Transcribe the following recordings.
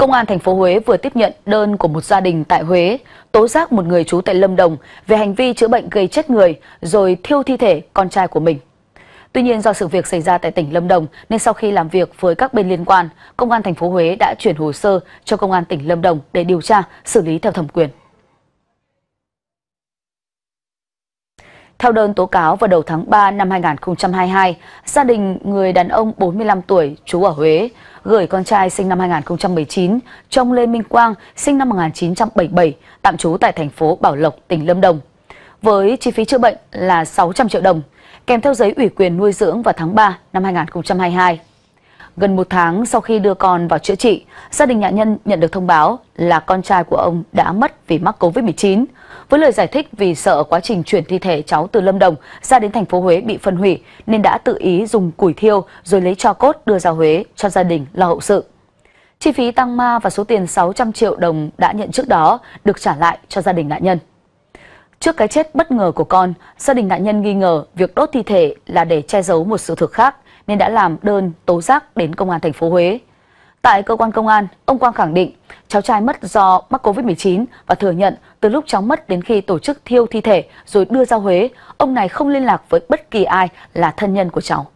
Công an thành phố Huế vừa tiếp nhận đơn của một gia đình tại Huế tố giác một người trú tại Lâm Đồng về hành vi chữa bệnh gây chết người rồi thiêu thi thể con trai của mình. Tuy nhiên do sự việc xảy ra tại tỉnh Lâm Đồng nên sau khi làm việc với các bên liên quan, công an thành phố Huế đã chuyển hồ sơ cho công an tỉnh Lâm Đồng để điều tra, xử lý theo thẩm quyền. Theo đơn tố cáo vào đầu tháng 3 năm 2022, gia đình người đàn ông 45 tuổi trú ở Huế gửi con trai sinh năm 2019 trong Lê Minh Quang sinh năm 1977 tạm trú tại thành phố Bảo Lộc, tỉnh Lâm Đồng. Với chi phí chữa bệnh là 600 triệu đồng, kèm theo giấy ủy quyền nuôi dưỡng vào tháng 3 năm 2022. Gần một tháng sau khi đưa con vào chữa trị, gia đình nạn nhân nhận được thông báo là con trai của ông đã mất vì mắc Covid-19. Với lời giải thích vì sợ quá trình chuyển thi thể cháu từ Lâm Đồng ra đến thành phố Huế bị phân hủy nên đã tự ý dùng củi thiêu rồi lấy cho cốt đưa ra Huế cho gia đình lo hậu sự. Chi phí tăng ma và số tiền 600 triệu đồng đã nhận trước đó được trả lại cho gia đình nạn nhân. Trước cái chết bất ngờ của con, gia đình nạn nhân nghi ngờ việc đốt thi thể là để che giấu một sự thực khác – nên đã làm đơn tố giác đến công an thành phố Huế. Tại cơ quan công an, ông Quang khẳng định cháu trai mất do mắc Covid-19 và thừa nhận từ lúc cháu mất đến khi tổ chức thiêu thi thể rồi đưa ra Huế, ông này không liên lạc với bất kỳ ai là thân nhân của cháu.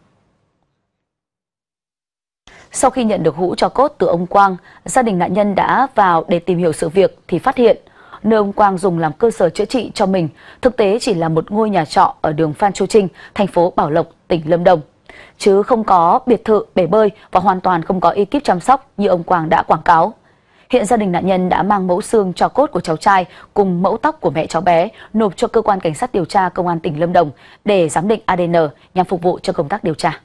Sau khi nhận được hũ cho cốt từ ông Quang, gia đình nạn nhân đã vào để tìm hiểu sự việc thì phát hiện nơi ông Quang dùng làm cơ sở chữa trị cho mình thực tế chỉ là một ngôi nhà trọ ở đường Phan Châu Trinh, thành phố Bảo Lộc, tỉnh Lâm Đồng chứ không có biệt thự, bể bơi và hoàn toàn không có ekip chăm sóc như ông Quang đã quảng cáo. Hiện gia đình nạn nhân đã mang mẫu xương cho cốt của cháu trai cùng mẫu tóc của mẹ cháu bé nộp cho cơ quan cảnh sát điều tra công an tỉnh Lâm Đồng để giám định ADN nhằm phục vụ cho công tác điều tra.